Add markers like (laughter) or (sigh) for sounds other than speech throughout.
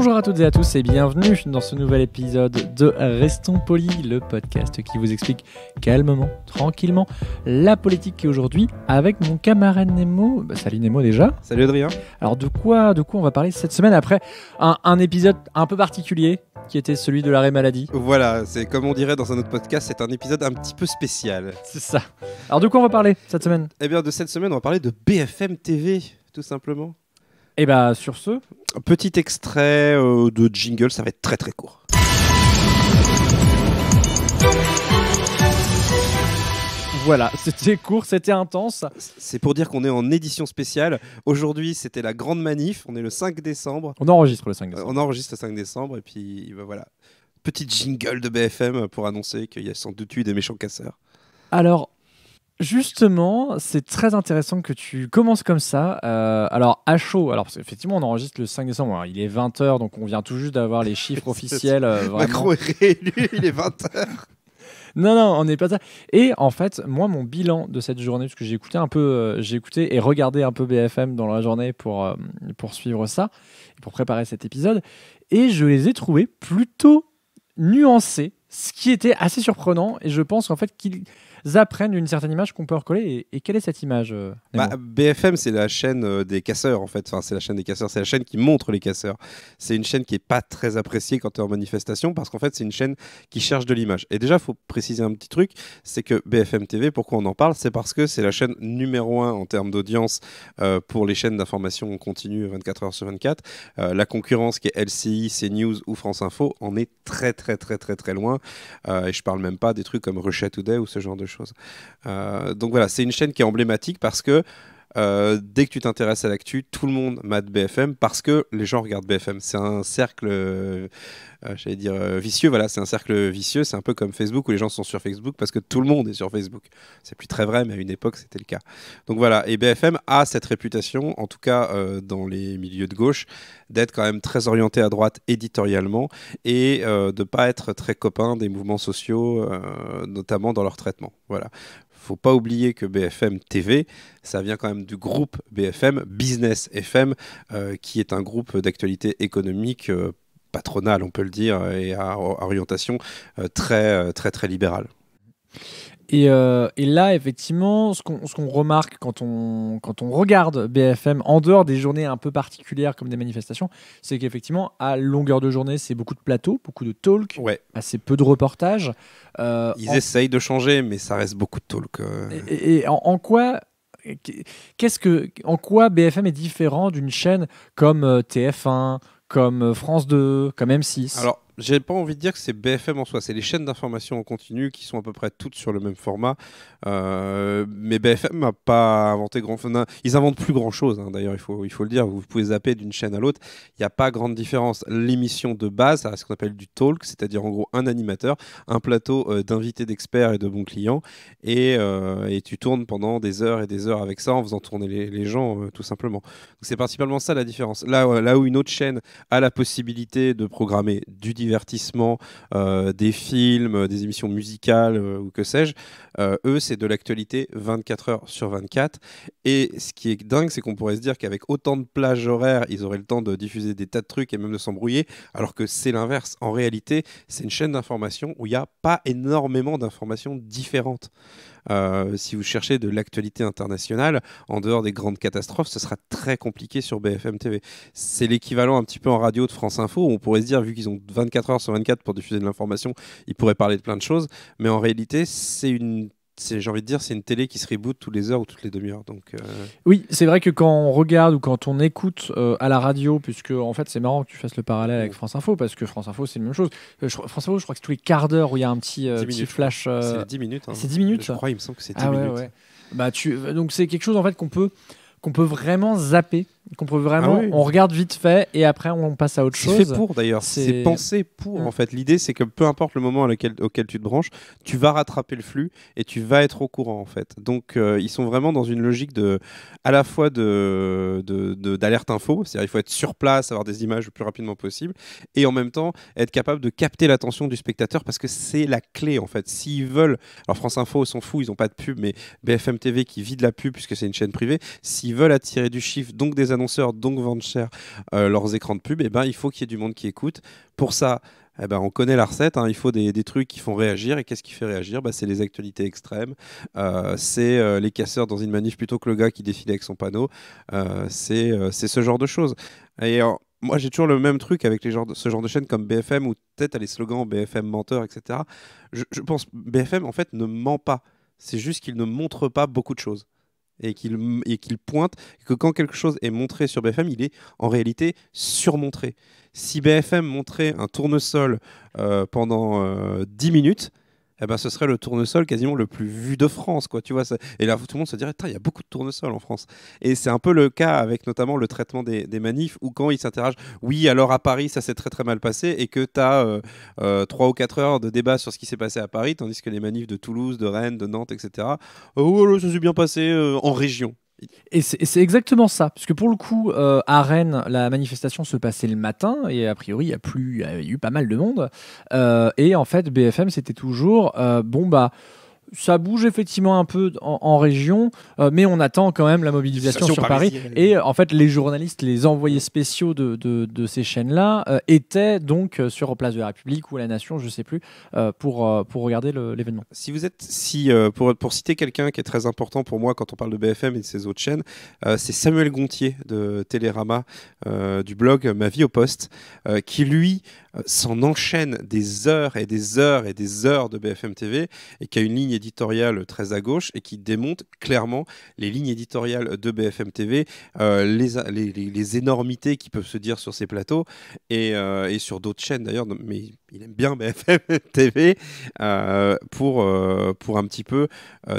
Bonjour à toutes et à tous et bienvenue dans ce nouvel épisode de Restons polis, le podcast qui vous explique calmement, tranquillement, la politique qu'est aujourd'hui avec mon camarade Nemo. Bah, salut Nemo déjà. Salut Adrien. Alors de quoi, de quoi on va parler cette semaine après un, un épisode un peu particulier qui était celui de l'arrêt maladie. Voilà, c'est comme on dirait dans un autre podcast, c'est un épisode un petit peu spécial. C'est ça. Alors de quoi on va parler cette semaine Eh bien de cette semaine on va parler de BFM TV tout simplement. Et eh bien, sur ce. Petit extrait euh, de jingle, ça va être très très court. Voilà, (laughs) c'était court, c'était intense. C'est pour dire qu'on est en édition spéciale. Aujourd'hui, c'était la grande manif. On est le 5 décembre. On enregistre le 5 décembre. on enregistre le 5 décembre et puis bah, voilà. Petite jingle de BFM pour annoncer qu'il y a sans doute eu des méchants casseurs. Alors, Justement, c'est très intéressant que tu commences comme ça. Euh, alors, à chaud, alors, parce on enregistre le 5 décembre. Hein, il est 20h, donc on vient tout juste d'avoir les chiffres (laughs) officiels. Euh, Macron est réélu, il est 20h. (laughs) Non, non, on n'est pas ça. Et en fait, moi, mon bilan de cette journée, puisque que j'ai écouté un peu, euh, et regardé un peu BFM dans la journée pour, pour suivre ça, pour préparer cet épisode, et je les ai trouvés plutôt nuancés, ce qui était assez surprenant, et je pense qu'en fait, qu'il apprennent une certaine image qu'on peut recoller. Et, quelle est cette image euh, BFM, bah, c'est la chaîne euh, des casseurs, en fait. Enfin, c'est la chaîne des casseurs, c'est la chaîne qui montre les casseurs. C'est une chaîne qui n'est pas très appréciée quand tu es en manifestation, parce qu'en fait, c'est une chaîne qui cherche de l'image. Et déjà, il faut préciser un petit truc, c'est que BFM TV, pourquoi on en parle C'est parce que c'est la chaîne numéro 1 en termes d'audience euh, pour les chaînes d'information continue 24 h sur 24. la concurrence qui est LCI, CNews ou France Info en est très très très très très loin. et je parle même pas des trucs comme rochette Today ou ce genre de chose. Euh, donc voilà, c'est une chaîne qui est emblématique parce que euh, dès que tu t'intéresses à l'actu, tout le monde mate BFM parce que les gens regardent BFM. C'est un cercle, euh, euh, j'allais dire vicieux. Voilà, c'est un cercle vicieux. C'est un peu comme Facebook où les gens sont sur Facebook parce que tout le monde est sur Facebook. C'est plus très vrai, mais à une époque c'était le cas. Donc voilà. Et BFM a cette réputation, en tout cas dans les milieux de gauche, d'être quand même très orienté à droite éditorialement et de de pas être très copain des mouvements sociaux, notamment dans leur traitement. Voilà faut pas oublier que BFM TV, ça vient quand même du groupe BFM Business FM, euh, qui est un groupe d'actualité économique euh, patronale, on peut le dire, et à orientation euh, très, très, très libérale. Euh, et, là, effectivement, ce qu'on remarque quand on, quand on regarde BFM, en dehors des journées un peu particulières comme des manifestations, c'est qu'effectivement, à longueur de journée, c'est beaucoup de plateaux, beaucoup de talk, ouais. assez peu de reportages. Euh, Ils essayent de changer, mais ça reste beaucoup de talk. Euh. Et, en, quoi qu'est-ce que, en quoi BFM est différent d'une chaîne comme TF1, comme France 2, comme M6 j'ai pas envie de dire que c'est BFM en soi, c'est les chaînes d'information en continu qui sont à peu près toutes sur le même format. Euh, mais BFM n'a pas inventé grand Ils inventent plus grand chose, hein, d'ailleurs, il faut, il faut le dire. Vous pouvez zapper d'une chaîne à l'autre, il n'y a pas grande différence. L'émission de base, ça ce qu'on appelle du talk, c'est-à-dire en gros un animateur, un plateau euh, d'invités d'experts et de bons clients, et, euh, et, tu tournes pendant des heures et des heures avec ça en faisant tourner les, gens, tout simplement. C'est principalement ça la différence. Là, là où une autre chaîne a la possibilité de programmer du divertissement, euh, des films, euh, des émissions musicales euh, ou que sais-je, eux, c'est de l'actualité 24 heures sur 24. Et ce qui est dingue, c'est qu'on pourrait se dire qu'avec autant de plages horaires, ils auraient le temps de diffuser des tas de trucs et même de s'embrouiller, alors que c'est l'inverse. En réalité, c'est une chaîne d'information où il n'y a pas énormément d'informations différentes. Euh, si vous cherchez de l'actualité internationale, en dehors des grandes catastrophes, ce sera très compliqué sur BFM TV. C'est l'équivalent un petit peu en radio de France Info, on pourrait se dire, vu qu'ils ont 24 heures sur 24 pour diffuser de l'information, ils pourraient parler de plein de choses. Mais en réalité, c'est une j'ai envie de dire, c'est une télé qui se reboot tous les heures ou toutes les demi-heures. Donc, euh. Oui, c'est vrai que quand on regarde ou quand on écoute euh, à la radio, puisque en fait c'est marrant que tu fasses le parallèle avec France Info, parce que France Info c'est la même chose. Euh, je, France Info, je crois que c'est tous les quarts d'heure où il y a un petit, petit flash. C'est 10 minutes. Hein. C'est 10 minutes. Je crois, il me semble que c'est 10 ah minutes. Bah, tu... Donc c'est quelque chose en fait qu'on peut, qu'on peut vraiment zapper qu'on peut vraiment, ah on regarde vite fait et après on passe à autre chose. C'est fait pour d'ailleurs, c'est pensé pour en fait. L'idée c'est que peu importe le moment auquel tu te branches, tu vas rattraper le flux et tu vas être au courant en fait. Donc euh, ils sont vraiment dans une logique de, à la fois de, d'alerte info, c'est-à-dire il faut être sur place, avoir des images le plus rapidement possible et en même temps être capable de capter l'attention du spectateur parce que c'est la clé en fait. S'ils veulent, alors France Info s'en fout, ils n'ont pas de pub, mais BFM TV qui vide la pub puisque c'est une chaîne privée, s'ils veulent attirer du chiffre, donc des donc vendent cher euh, leurs écrans de pub, et eh ben, il faut qu'il y ait du monde qui écoute. Pour ça, eh ben, on connaît la recette, hein. il faut des, trucs qui font réagir. Et qu'est-ce qui fait réagir bah, C'est les actualités extrêmes, euh, c'est euh, les casseurs dans une manif plutôt que le gars qui défile avec son panneau, c'est ce genre de choses. Et moi, j'ai toujours le même truc avec les ce genre de chaîne comme BFM, ou peut-être les slogans BFM menteur, etc. Je, je pense BFM, en fait, ne ment pas. C'est juste qu'il ne montre pas beaucoup de choses et qu'il pointe, que quand quelque chose est montré sur BFM, il est en réalité surmontré. Si BFM montrait un tournesol euh, pendant 10 euh, minutes, eh ben, ce serait le tournesol quasiment le plus vu de France. Quoi, tu vois, Et là, tout le monde se dirait, il y a beaucoup de tournesols en France. Et c'est un peu le cas avec notamment le traitement des, manifs, où quand ils s'interrogent, oui, alors à Paris, ça s'est très très mal passé, et que tu as 3 ou 4 heures de débat sur ce qui s'est passé à Paris, tandis que les manifs de Toulouse, de Rennes, de Nantes, etc., oh, ça s'est bien passé euh, en région. Et c'est exactement ça, parce que pour le coup, euh, à Rennes, la manifestation se passait le matin, et a priori, il y a, plus, eu pas mal de monde. Euh, et en fait, BFM, c'était toujours, euh, bon, bah, ça bouge effectivement un peu en, région, euh, mais on attend quand même la mobilisation sur Paris. Et euh, en fait, les journalistes, les envoyés spéciaux de, de, ces chaînes-là euh, étaient donc sur Place de la République ou La Nation, je ne sais plus, pour, pour regarder l'événement. Si vous êtes, si, pour, pour citer quelqu'un qui est très important pour moi quand on parle de BFM et de ses autres chaînes, c'est Samuel Gontier de Télérama, du blog Ma vie au poste, qui lui s'en enchaîne des heures et des heures et des heures de BFM TV et qui a une ligne éditorial très à gauche et qui démonte clairement les lignes éditoriales de BFM TV, euh, les, les, énormités qui peuvent se dire sur ces plateaux et, euh, sur d'autres chaînes d'ailleurs, mais il aime bien (laughs) BFM TV euh, pour, pour un petit peu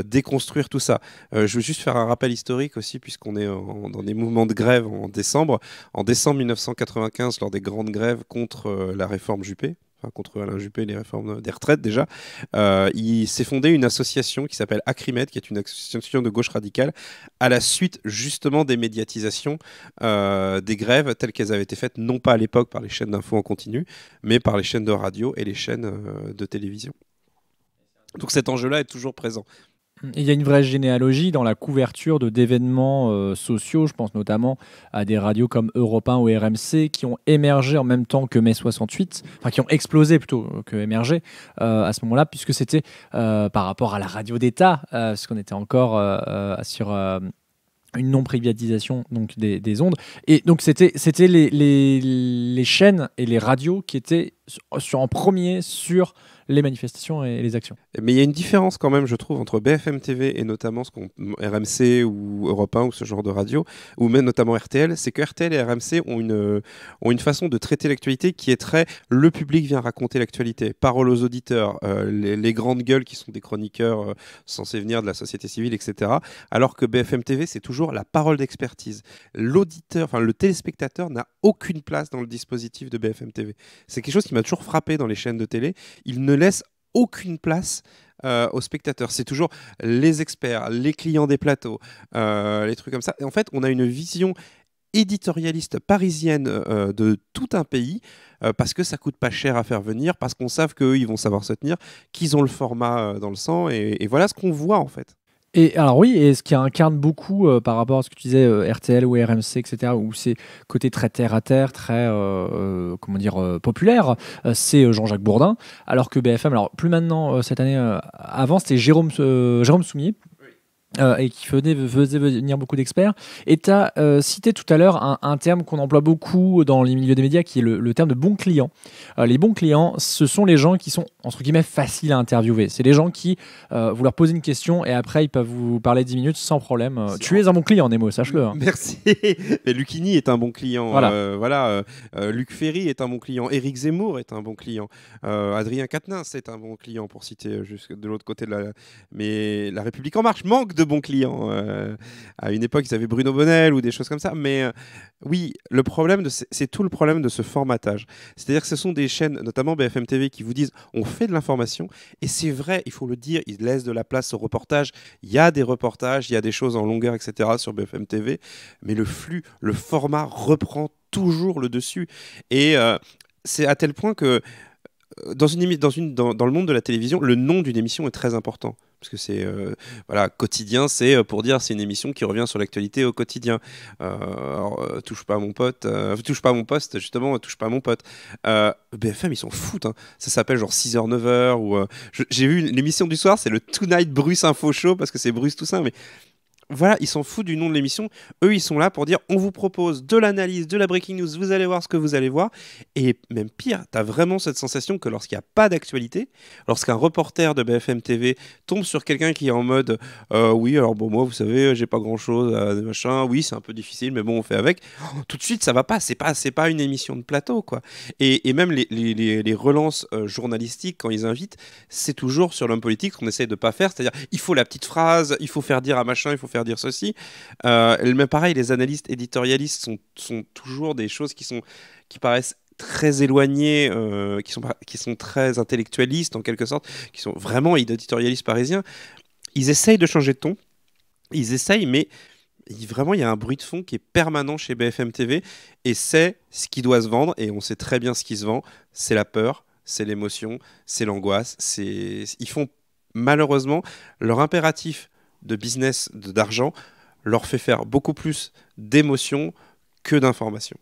déconstruire tout ça. je veux juste faire un rappel historique aussi, puisqu'on est dans des mouvements de grève en décembre. En décembre 1995, lors des grandes grèves contre la réforme Juppé, contre Alain Juppé, et les réformes des retraites déjà, euh, il s'est fondé une association qui s'appelle Acrimed, qui est une association de gauche radicale, à la suite justement des médiatisations euh, des grèves telles qu'elles avaient été faites, non pas à l'époque par les chaînes d'infos en continu, mais par les chaînes de radio et les chaînes euh, de télévision. Donc cet enjeu-là est toujours présent. Il y a une vraie généalogie dans la couverture de d'événements euh, sociaux. Je pense notamment à des radios comme Europe 1 ou RMC qui ont émergé en même temps que mai 68, enfin qui ont explosé plutôt que émergé euh, à ce moment-là, puisque c'était euh, par rapport à la radio d'État, parce qu'on était encore sur une non-privatisation donc des, ondes. Et donc c'était les, les, les chaînes et les radios qui étaient sur, en premier sur les manifestations et les actions. Mais il y a une différence quand même, je trouve, entre BFM TV et notamment ce qu'on RMC ou Europe 1 ou ce genre de radio, ou même notamment RTL, c'est que RTL et RMC ont une, ont une façon de traiter l'actualité qui est très le public vient raconter l'actualité, parole aux auditeurs, euh, les, grandes gueules qui sont des chroniqueurs euh, censés venir de la société civile, etc. Alors que BFM TV, c'est toujours la parole d'expertise. L'auditeur, enfin le téléspectateur n'a aucune place dans le dispositif de BFM TV. C'est quelque chose qui m'a toujours frappé dans les chaînes de télé, Il ne laisse aucune place euh, aux spectateurs. C'est toujours les experts, les clients des plateaux, euh, les trucs comme ça. Et en fait, on a une vision éditorialiste parisienne euh, de tout un pays parce que ça coûte pas cher à faire venir, parce qu'on sait qu'eux, ils vont savoir se tenir, qu'ils ont le format dans le sang. et voilà ce qu'on voit en fait. Et alors oui, et ce qui incarne beaucoup euh, par rapport à ce que tu disais euh, RTL ou RMC, etc., où c'est côté très terre à terre, très euh, comment dire populaire, c'est Jean-Jacques Bourdin. Alors que BFM, alors plus maintenant cette année, avant c'était Jérôme Jérôme Soumier euh, et qui faisait, venir beaucoup d'experts. Et tu as euh, cité tout à l'heure un, terme qu'on emploie beaucoup dans les milieux des médias, qui est le, terme de bon client euh, les bons clients, ce sont les gens qui sont, entre guillemets, faciles à interviewer. C'est les gens qui, vous leur posez une question et après, ils peuvent vous parler 10 minutes sans problème. Tu es un bon client, Nemo, sache-le. Hein. Merci. (laughs) Mais Lucini est un bon client. Voilà. voilà Luc Ferry est un bon client. Éric Zemmour est un bon client. Adrien Quatennens est un bon client, pour citer juste de l'autre côté de la... Mais La République En Marche manque de de bons clients. Euh, à une époque, ils avaient Bruno Bonnel ou des choses comme ça. Mais euh, oui, le problème, c'est tout le problème de ce formatage. C'est-à-dire que ce sont des chaînes, notamment BFM TV, qui vous disent on fait de l'information. Et c'est vrai, il faut le dire, ils laissent de la place au reportage. Il y a des reportages, il y a des choses en longueur, etc. sur BFM TV. Mais le flux, le format reprend toujours le dessus. Et euh, c'est à tel point que euh, dans, une, dans, une, dans, le monde de la télévision, le nom d'une émission est très important. Parce que c'est euh, voilà, quotidien, c'est euh, pour dire c'est une émission qui revient sur l'actualité au quotidien. touche pas à mon pote, touche pas mon poste, justement, touche pas à mon pote. BFM, ils s'en foutent. Hein. Ça s'appelle genre 6h, 9h. Ou, j'ai vu l'émission du soir, c'est le Tonight Bruce Info Show parce que c'est Bruce Toussaint. Mais voilà, ils s'en foutent du nom de l'émission. Eux, ils sont là pour dire on vous propose de l'analyse, de la breaking news, vous allez voir ce que vous allez voir. Et même pire, tu as vraiment cette sensation que lorsqu'il n'y a pas d'actualité, lorsqu'un reporter de BFM TV tombe sur quelqu'un qui est en mode euh, oui, alors bon, moi, vous savez, j'ai pas grand chose, euh, machin, oui, c'est un peu difficile, mais bon, on fait avec. Oh, tout de suite, ça va pas, c'est pas, pas une émission de plateau, quoi. Et, même les, relances euh, journalistiques, quand ils invitent, c'est toujours sur l'homme politique qu'on essaye de pas faire, c'est-à-dire il faut la petite phrase, il faut faire dire à machin, il faut faire dire ceci. Euh, mais pareil, les analystes éditorialistes sont, sont toujours des choses qui, sont, qui paraissent très éloignées, euh, qui, sont, qui sont très intellectualistes en quelque sorte, qui sont vraiment éditorialistes parisiens. Ils essayent de changer de ton, ils essayent, mais vraiment, il y a un bruit de fond qui est permanent chez BFM TV et c'est ce qui doit se vendre et on sait très bien ce qui se vend. C'est la peur, c'est l'émotion, c'est l'angoisse. C'est... Ils font malheureusement leur impératif de business, d'argent, leur fait faire beaucoup plus d'émotions que d'informations.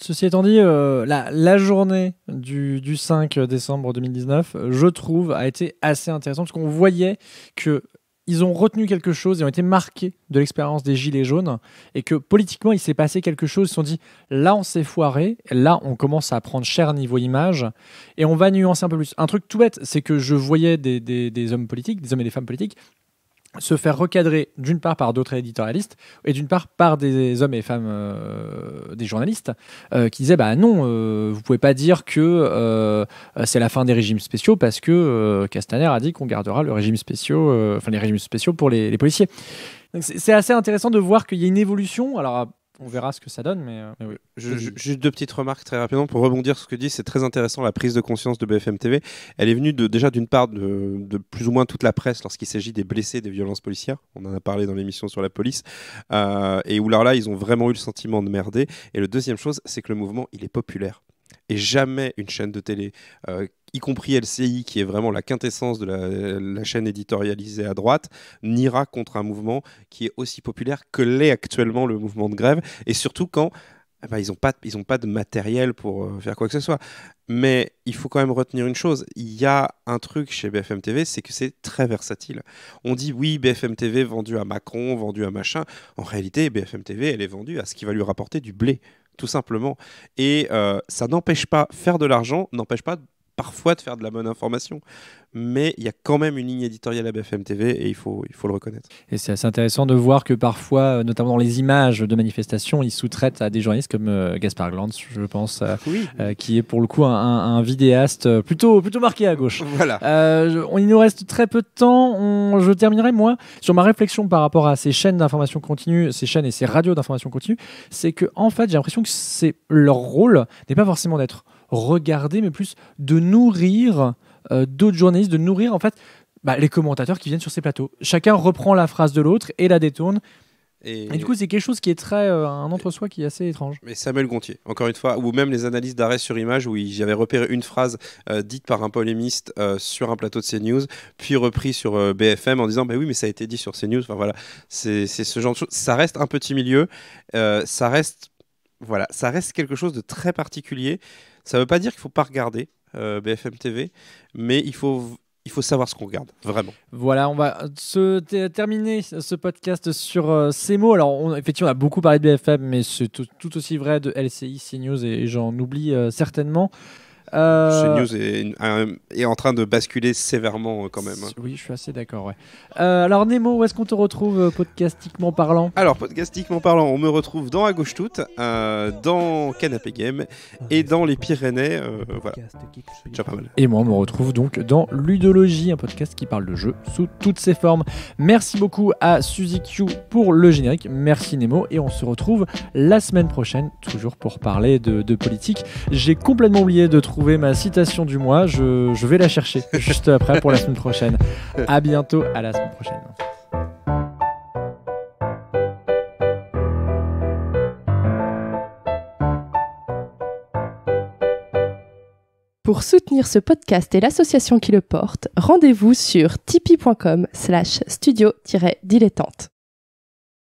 Ceci étant dit, euh, la, journée du, 5 décembre 2019, je trouve, a été assez intéressante parce qu'on voyait que ils ont retenu quelque chose et ont été marqués de l'expérience des Gilets jaunes et que politiquement il s'est passé quelque chose. Ils se sont dit là on s'est foiré, là on commence à prendre cher niveau image et on va nuancer un peu plus. Un truc tout bête, c'est que je voyais des, hommes politiques, des hommes et des femmes politiques se faire recadrer d'une part par d'autres éditorialistes et d'une part par des hommes et femmes, euh, des journalistes, euh, qui disaient bah non, euh, vous pouvez pas dire que c'est la fin des régimes spéciaux parce que Castaner a dit qu'on gardera le régime spéciaux, enfin les régimes spéciaux pour les, policiers. C'est assez intéressant de voir qu'il y a une évolution. Alors on verra ce que ça donne. Mais, euh, eh oui. juste deux petites remarques très rapidement pour rebondir sur ce que dit. C'est très intéressant la prise de conscience de BFM TV. Elle est venue déjà d'une part de, plus ou moins toute la presse lorsqu'il s'agit des blessés des violences policières. On en a parlé dans l'émission sur la police. Euh, et où là, là, ils ont vraiment eu le sentiment de merder. Et la deuxième chose, c'est que le mouvement, il est populaire et jamais une chaîne de télé, euh, y compris LCI, qui est vraiment la quintessence de la, chaîne éditorialisée à droite, n'ira contre un mouvement qui est aussi populaire que l'est actuellement le mouvement de grève, et surtout quand eh ben, ils n'ont pas, pas de matériel pour euh, faire quoi que ce soit. Mais il faut quand même retenir une chose, il y a un truc chez BFM TV, c'est que c'est très versatile. On dit oui, BFM TV vendu à Macron, vendu à machin. En réalité, BFM TV, elle est vendue à ce qui va lui rapporter du blé tout simplement. Et euh, ça n'empêche pas, faire de l'argent n'empêche pas parfois de faire de la bonne information. Mais il y a quand même une ligne éditoriale à BFM TV et il faut, il faut le reconnaître. Et c'est assez intéressant de voir que parfois, euh, notamment dans les images de manifestations, ils sous-traitent à des journalistes comme Gaspar euh, Gaspard Glantz, je pense, euh, qui est pour le coup un, vidéaste plutôt, plutôt marqué à gauche. Voilà. on, il nous reste très peu de temps. je terminerai, moi, sur ma réflexion par rapport à ces chaînes d'information continue, ces chaînes et ces radios d'information continue. C'est que, en fait, j'ai l'impression que leur rôle n'est pas forcément d'être regarder, mais plus de nourrir euh, d'autres journalistes, de nourrir en fait bah, les commentateurs qui viennent sur ces plateaux. Chacun reprend la phrase de l'autre et la détourne. Et, du coup, c'est quelque chose qui est très euh, un entre-soi qui est assez étrange. Mais Samuel Gontier, encore une fois, ou même les analyses d'arrêt sur image où j'avais repéré une phrase euh, dite par un polémiste sur un plateau de CNews, puis repris sur BFM en disant "Bah oui, mais ça a été dit sur CNews." Enfin voilà, c'est ce genre de choses. Ça reste un petit milieu, ça reste voilà, ça reste quelque chose de très particulier. Ça ne veut pas dire qu'il ne faut pas regarder euh, BFM TV, mais il faut il faut savoir ce qu'on regarde, vraiment. Voilà, on va se terminer ce podcast sur euh, ces mots. Alors, on, effectivement, on a beaucoup parlé de BFM, mais c'est tout, aussi vrai de LCI, CNews, et, j'en oublie euh, certainement. Euh... News est, en train de basculer sévèrement euh, quand même. Hein. Oui, je suis assez d'accord. Euh, alors Nemo, où est-ce qu'on te retrouve euh, podcastiquement parlant Alors podcastiquement parlant, on me retrouve dans la gauche toute, dans Canapé Game et dans les Pyrénées. voilà. Et moi, on me retrouve donc dans Ludologie, un podcast qui parle de jeux sous toutes ses formes. Merci beaucoup à Suzy Q pour le générique. Merci Nemo et on se retrouve la semaine prochaine toujours pour parler de, de politique. J'ai complètement oublié de trouver trouver ma citation du mois. Je, vais la chercher (laughs) juste après pour la semaine prochaine. À bientôt, à la semaine prochaine. Pour soutenir ce podcast et l'association qui le porte, rendez-vous sur tipeee.com slash studio-dilettante.